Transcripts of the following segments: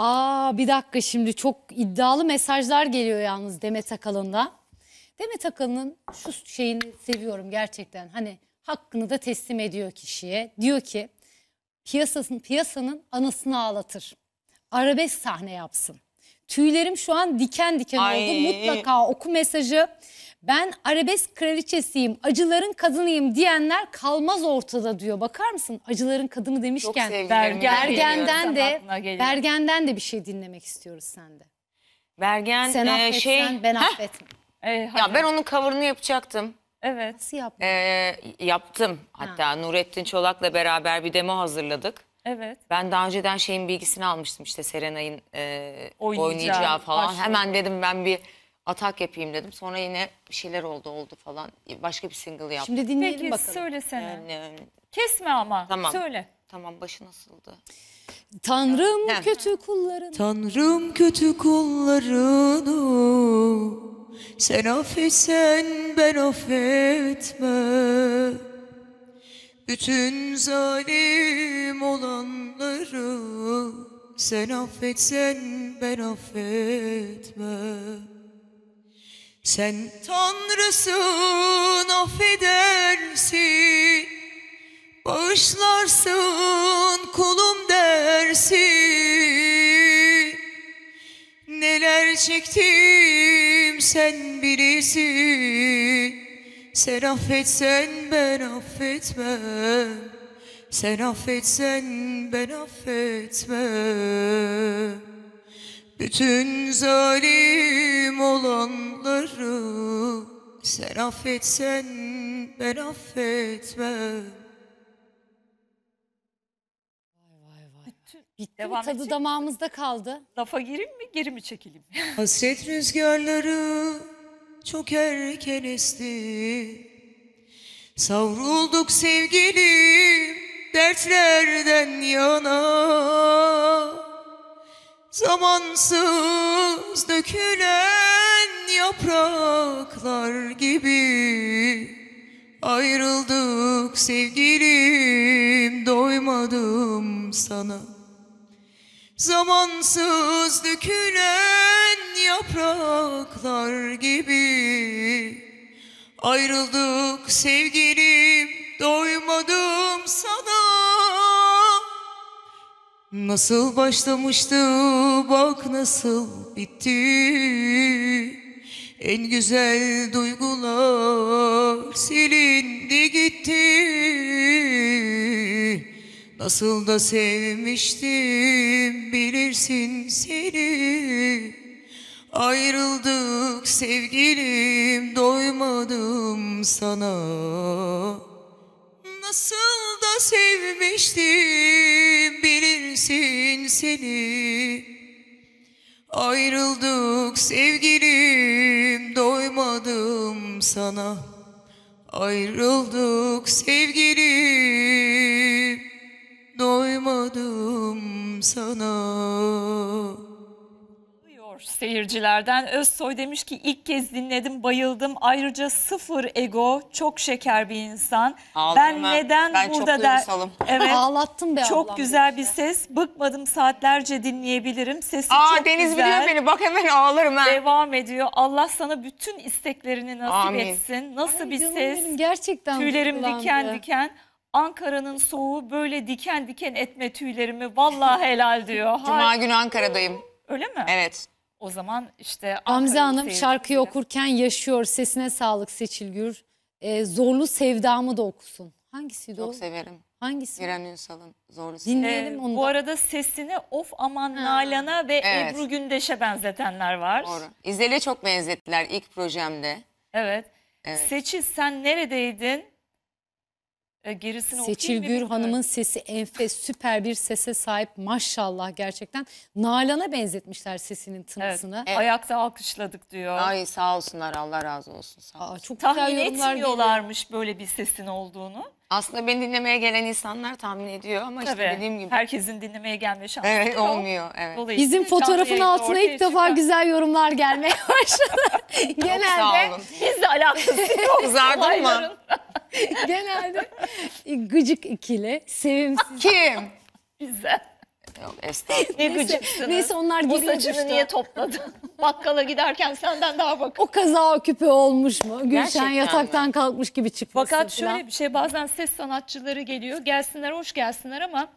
Aa bir dakika şimdi çok iddialı mesajlar geliyor yalnız Demet Akalın'da. Demet Akalın'ın şu şeyini seviyorum gerçekten. Hani hakkını da teslim ediyor kişiye. Diyor ki piyasasın piyasanın anasını ağlatır. Arabes sahne yapsın. Tüylerim şu an diken diken Ay. oldu. Mutlaka oku mesajı ben arabesk kraliçesiyim, acıların kadınıyım diyenler kalmaz ortada diyor. Bakar mısın? Acıların kadını demişken Bergen, Bergen'den de Bergen'den de bir şey dinlemek istiyoruz sende. Bergen Sen e, şey... ben affetmem. ee, ya ben onun cover'ını yapacaktım. Evet. Nasıl yaptın? Ee, yaptım. Hatta ha. Nurettin Çolak'la beraber bir demo hazırladık. Evet. Ben daha önceden şeyin bilgisini almıştım işte Serenay'ın e, oynayacağı, falan. Başladım. Hemen dedim ben bir atak yapayım dedim. Sonra yine bir şeyler oldu oldu falan. Başka bir single yaptım. Şimdi dinleyelim Peki, bakalım. söylesene. Yani, e, Kesme ama. Tamam. Söyle. Tamam başı nasıldı? Tanrım evet. kötü kullarını. Tanrım kötü kullarını. Sen affetsen ben affetme. Bütün zalim olanları sen affetsen ben affetmem. Sen Tanrısın affedersin Bağışlarsın kulum dersin Neler çektim sen bilirsin Sen affetsen ben affetmem Sen affetsen ben affetmem bütün zalim olanları sen affetsen ben affetmem. Bitti Devam mi? Tadı edecek. damağımızda kaldı. Lafa gireyim mi geri mi çekileyim? Hasret rüzgarları çok erken esti. Savrulduk sevgilim dertlerden yana. Zamansız dökülen yapraklar gibi Ayrıldık sevgilim doymadım sana Zamansız dökülen yapraklar gibi Ayrıldık sevgilim doymadım sana Nasıl başlamıştı bak nasıl bitti En güzel duygular silindi gitti Nasıl da sevmiştim bilirsin seni Ayrıldık sevgilim doymadım sana Nasıl da sevmiştim bilirsin seni Ayrıldık sevgilim doymadım sana Ayrıldık sevgilim doymadım sana geliyor seyircilerden. Özsoy demiş ki ilk kez dinledim bayıldım. Ayrıca sıfır ego çok şeker bir insan. Ağlama. Ben neden ben burada der evet, ağlattım be Çok güzel bir ses. Bıkmadım saatlerce dinleyebilirim. Sesi Aa, çok Deniz güzel. biliyor beni bak hemen ağlarım ha. Devam ediyor. Allah sana bütün isteklerini nasip Amin. etsin. Nasıl Ay, bir ses. Benim gerçekten Tüylerim diken diken. Ankara'nın soğuğu böyle diken diken etme tüylerimi. Vallahi helal diyor. Cuma günü Ankara'dayım. Öyle mi? Evet. O zaman işte Hamza Hanım şarkıyı okurken yaşıyor. Sesine sağlık Seçilgür. Ee, zorlu sevdamı da okusun. hangisi? Çok o? severim. Hangisi? İren Ünsal'ın Zorlu Sevdamı. Dinleyelim ee, onu da. Bu arada sesini Of Aman ha. Nalan'a ve evet. Ebru Gündeş'e benzetenler var. Doğru. İzel'e çok benzettiler ilk projemde. Evet. evet. Seçil sen neredeydin? E, gerisini Seçil Gür Hanım'ın sesi enfes, süper bir sese sahip maşallah gerçekten. Nalan'a benzetmişler sesinin tınısını. Evet, evet. Ayakta alkışladık diyor. Ay sağ olsunlar Allah razı olsun. Sağ Aa, çok Tahmin güzel etmiyorlarmış geliyor. böyle bir sesin olduğunu. Aslında beni dinlemeye gelen insanlar tahmin ediyor ama Tabii, işte dediğim gibi. Herkesin dinlemeye gelme şansı evet, olmuyor. Evet. Bizim fotoğrafın altına ilk defa çıkan. güzel yorumlar gelmeye başladı. Genelde. Çok sağ olun. Biz de alakası yok. Kızardın mı? Genelde e, gıcık ikili, sevimsiz. Kim? Bize. Yok estağfurullah. Ne neyse, Neyse onlar Bu saçını işte. niye topladın? Bakkala giderken senden daha bak. O kaza küpe olmuş mu? Gülşen Gerçekten yataktan mi? kalkmış gibi çıkması Fakat falan. şöyle bir şey bazen ses sanatçıları geliyor. Gelsinler hoş gelsinler ama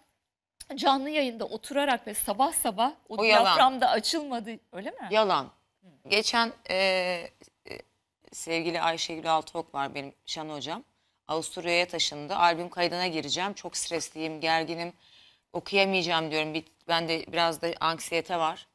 canlı yayında oturarak ve sabah sabah o, o diyaframda açılmadı öyle mi? Yalan. Hı. Geçen e, sevgili Ayşegül Altok var benim Şan hocam. Avusturya'ya taşındı. Albüm kaydına gireceğim. Çok stresliyim, gerginim. Okuyamayacağım diyorum. Bir, ben de biraz da anksiyete var.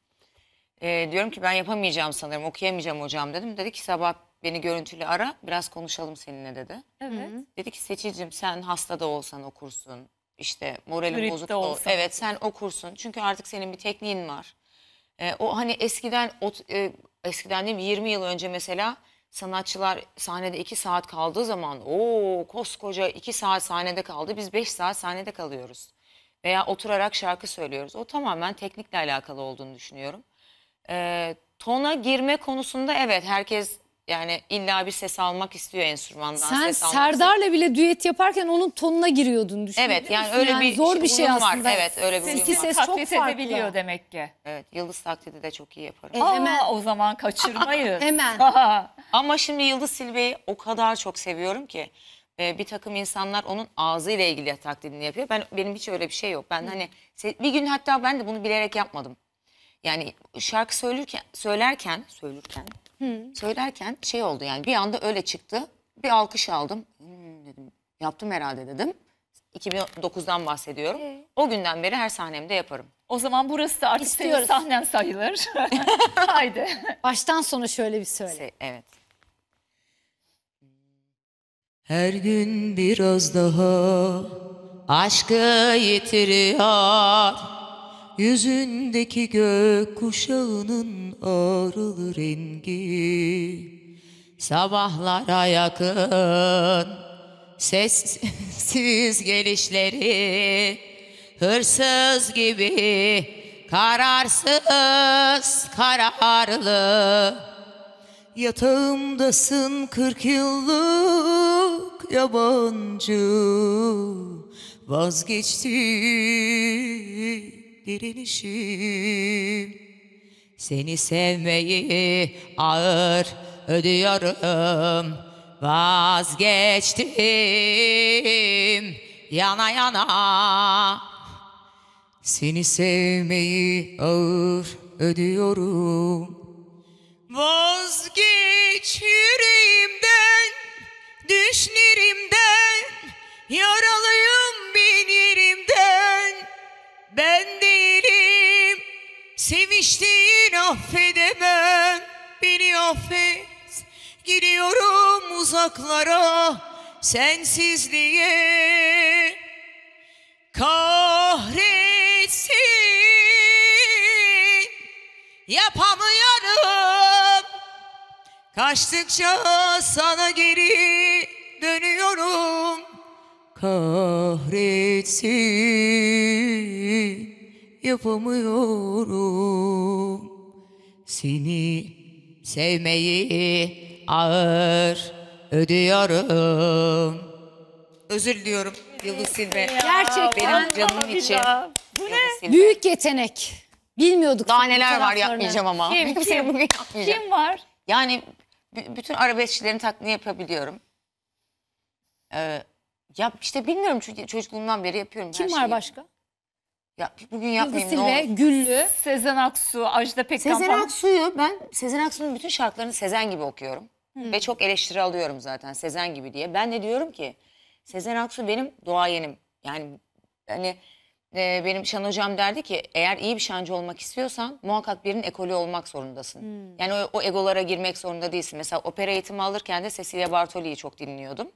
Ee, diyorum ki ben yapamayacağım sanırım. Okuyamayacağım hocam dedim. Dedi ki sabah beni görüntülü ara. Biraz konuşalım seninle dedi. Evet. Dedi ki seçicim sen hasta da olsan okursun. İşte moralim Grip bozuk da olsa. Evet sen okursun. Çünkü artık senin bir tekniğin var. Ee, o hani eskiden o, e, eskiden değil mi 20 yıl önce mesela sanatçılar sahnede iki saat kaldığı zaman o koskoca iki saat sahnede kaldı biz beş saat sahnede kalıyoruz. Veya oturarak şarkı söylüyoruz. O tamamen teknikle alakalı olduğunu düşünüyorum. E, tona girme konusunda evet herkes yani illa bir ses almak istiyor enstrümandan. Sen ses Serdar'la bile düet yaparken onun tonuna giriyordun düşünüyorum. Evet yani öyle bir zor bir şey, şey aslında. Evet öyle bir Sesi uyum ses çok Taklit farklı. edebiliyor demek ki. Evet yıldız taklidi de çok iyi yaparım. E, Aa, hemen- o zaman kaçırmayız. Hemen. Ama şimdi Yıldız Silve'yi o kadar çok seviyorum ki e, bir takım insanlar onun ağzıyla ilgili taklidini yapıyor. Ben benim hiç öyle bir şey yok. Ben hani bir gün hatta ben de bunu bilerek yapmadım. Yani şarkı söylerken söylerken söylerken Hı. Söylerken şey oldu yani bir anda öyle çıktı. Bir alkış aldım. Hmm, dedim yaptım herhalde dedim. 2009'dan bahsediyorum. Ee? O günden beri her sahnemde yaparım. O zaman burası da artık senin sahnen sayılır. Haydi. Baştan sona şöyle bir söyle. Se- Evet. Her gün biraz daha aşkı yitiriyor Yüzündeki gök kuşağının ağrılı rengi Sabahlara yakın sessiz gelişleri Hırsız gibi kararsız kararlı Yatağımdasın kırk yıllık yabancı Vazgeçti dirilişim Seni sevmeyi ağır ödüyorum Vazgeçtim yana yana Seni sevmeyi ağır ödüyorum Vazgeç yüreğimden, düşlerimden Yaralıyım ben yerimden ben değilim Seviştiğin affedemem Beni affet Gidiyorum uzaklara Sensizliğe Kahretsin Yapamıyorum Kaçtıkça sana geri dönüyorum Kahretsin yapamıyorum Seni sevmeyi ağır ödüyorum Özür diliyorum Yıldız Silve. Gerçekten. Benim canım için. Bu ne? Büyük yetenek. Bilmiyorduk. Daha neler var yapmayacağım ama. Kim? Kim? bugün yapmayacağım. Kim var? Yani bütün arabeskçilerin taklidi yapabiliyorum. Ee, ya işte bilmiyorum çünkü çocukluğumdan beri yapıyorum. Kim var şeyi. başka? Ya bugün yapmayayım Yıldız Silve, Güllü. Sezen Aksu, Ajda Pekkan Sezen Aksu'yu ben Sezen Aksu'nun bütün şarkılarını Sezen gibi okuyorum. Hmm. Ve çok eleştiri alıyorum zaten Sezen gibi diye. Ben de diyorum ki Sezen Aksu benim doğayenim. Yani hani e, benim Şan hocam derdi ki eğer iyi bir şancı olmak istiyorsan muhakkak birinin ekolü olmak zorundasın. Hmm. Yani o, o egolara girmek zorunda değilsin. Mesela opera eğitimi alırken de Cecilia Bartoli'yi çok dinliyordum.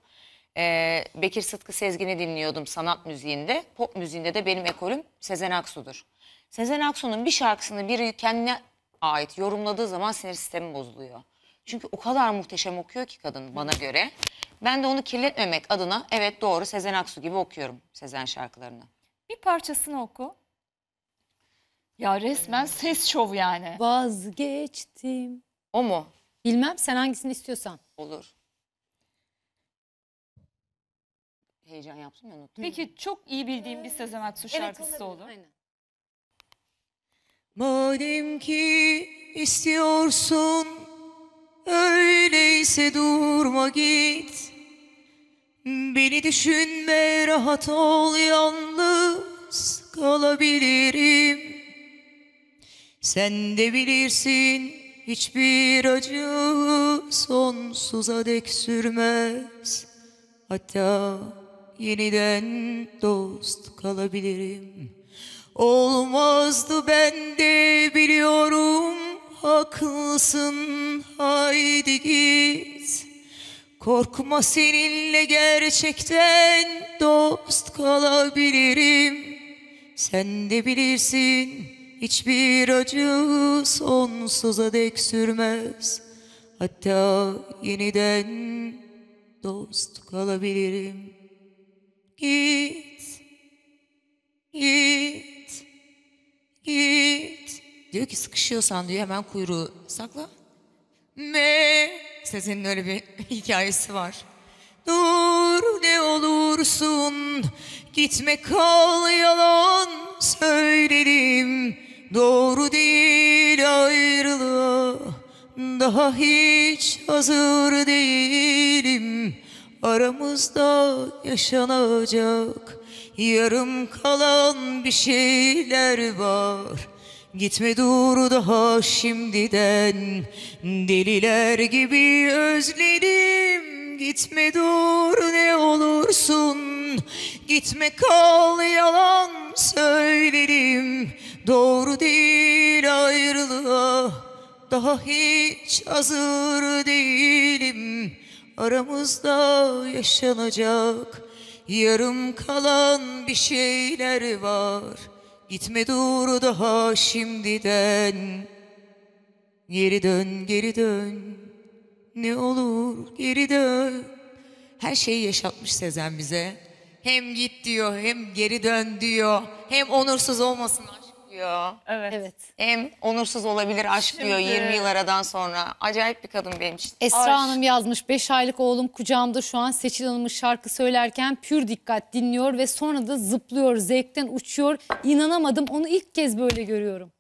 Ee, Bekir Sıtkı Sezgin'i dinliyordum sanat müziğinde. Pop müziğinde de benim ekolüm Sezen Aksu'dur. Sezen Aksu'nun bir şarkısını biri kendine ait yorumladığı zaman sinir sistemi bozuluyor. Çünkü o kadar muhteşem okuyor ki kadın bana göre. Ben de onu kirletmemek adına evet doğru Sezen Aksu gibi okuyorum Sezen şarkılarını. Bir parçasını oku. Ya resmen ses şov yani. Vazgeçtim. O mu? Bilmem sen hangisini istiyorsan. Olur. heyecan yaptım ya unuttum. Peki çok iyi bildiğim bir Sezen Aksu şarkısı olur. Aynen. Madem ki istiyorsun öyleyse durma git Beni düşünme rahat ol yalnız kalabilirim Sen de bilirsin hiçbir acı sonsuza dek sürmez Hatta yeniden dost kalabilirim Olmazdı ben de biliyorum haklısın haydi git Korkma seninle gerçekten dost kalabilirim Sen de bilirsin hiçbir acı sonsuza dek sürmez Hatta yeniden dost kalabilirim Git. Git. Git. Diyor ki sıkışıyorsan diyor hemen kuyruğu sakla. Me. Sesinin öyle bir hikayesi var. Dur ne olursun gitme kal yalan söyledim Doğru değil ayrılığa daha hiç hazır değilim. Aramızda yaşanacak Yarım kalan bir şeyler var Gitme dur daha şimdiden Deliler gibi özledim Gitme dur ne olursun Gitme kal yalan söyledim Doğru değil ayrılığa Daha hiç hazır değilim Aramızda yaşanacak yarım kalan bir şeyler var Gitme dur daha şimdiden Geri dön geri dön ne olur geri dön Her şeyi yaşatmış Sezen bize hem git diyor hem geri dön diyor hem onursuz olmasın diyor. Evet. Evet. Hem onursuz olabilir aşk diyor 20 yıl aradan sonra. Acayip bir kadın benim için. Esra Ay. Hanım yazmış 5 aylık oğlum kucağımda şu an Seçil Hanım'ın şarkı söylerken pür dikkat dinliyor ve sonra da zıplıyor, zevkten uçuyor. İnanamadım onu ilk kez böyle görüyorum.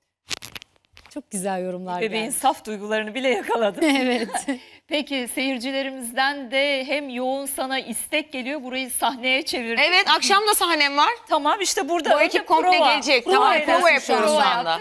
Çok güzel yorumlar Bebeğin geldi. saf duygularını bile yakaladım. evet. Peki seyircilerimizden de hem yoğun sana istek geliyor burayı sahneye çevirdim. Evet akşam da sahnem var. Tamam işte burada. Bu ekip komple prova. gelecek. Prova tamam prova yapıyoruz şu anda.